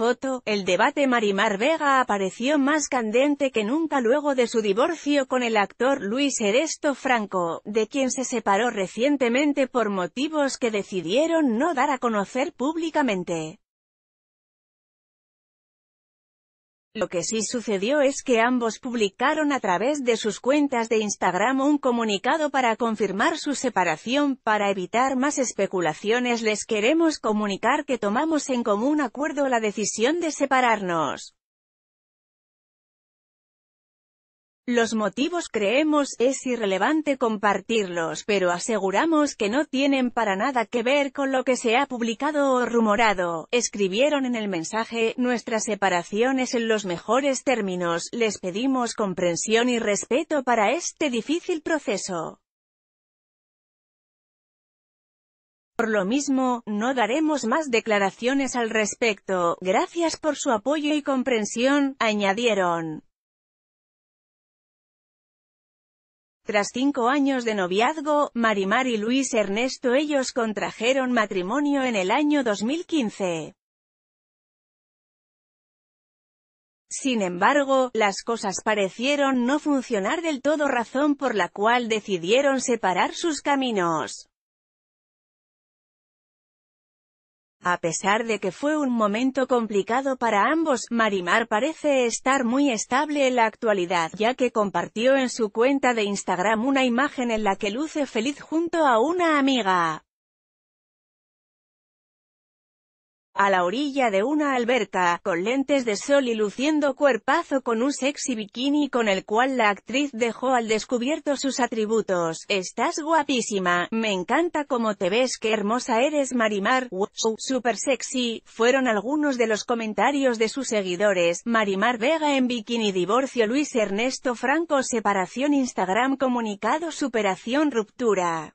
Foto, el debate Marimar Vega apareció más candente que nunca luego de su divorcio con el actor Luis Eresto Franco, de quien se separó recientemente por motivos que decidieron no dar a conocer públicamente. Lo que sí sucedió es que ambos publicaron a través de sus cuentas de Instagram un comunicado para confirmar su separación. Para evitar más especulaciones les queremos comunicar que tomamos en común acuerdo la decisión de separarnos. Los motivos creemos es irrelevante compartirlos, pero aseguramos que no tienen para nada que ver con lo que se ha publicado o rumorado. Escribieron en el mensaje, nuestra separación es en los mejores términos, les pedimos comprensión y respeto para este difícil proceso. Por lo mismo, no daremos más declaraciones al respecto, gracias por su apoyo y comprensión, añadieron. Tras cinco años de noviazgo, Marimar y Luis Ernesto ellos contrajeron matrimonio en el año 2015. Sin embargo, las cosas parecieron no funcionar del todo razón por la cual decidieron separar sus caminos. A pesar de que fue un momento complicado para ambos, Marimar parece estar muy estable en la actualidad, ya que compartió en su cuenta de Instagram una imagen en la que luce feliz junto a una amiga. a la orilla de una alberca, con lentes de sol y luciendo cuerpazo con un sexy bikini con el cual la actriz dejó al descubierto sus atributos. Estás guapísima, me encanta cómo te ves, qué hermosa eres Marimar, super sexy, fueron algunos de los comentarios de sus seguidores. Marimar Vega en bikini divorcio Luis Ernesto Franco separación Instagram comunicado superación ruptura.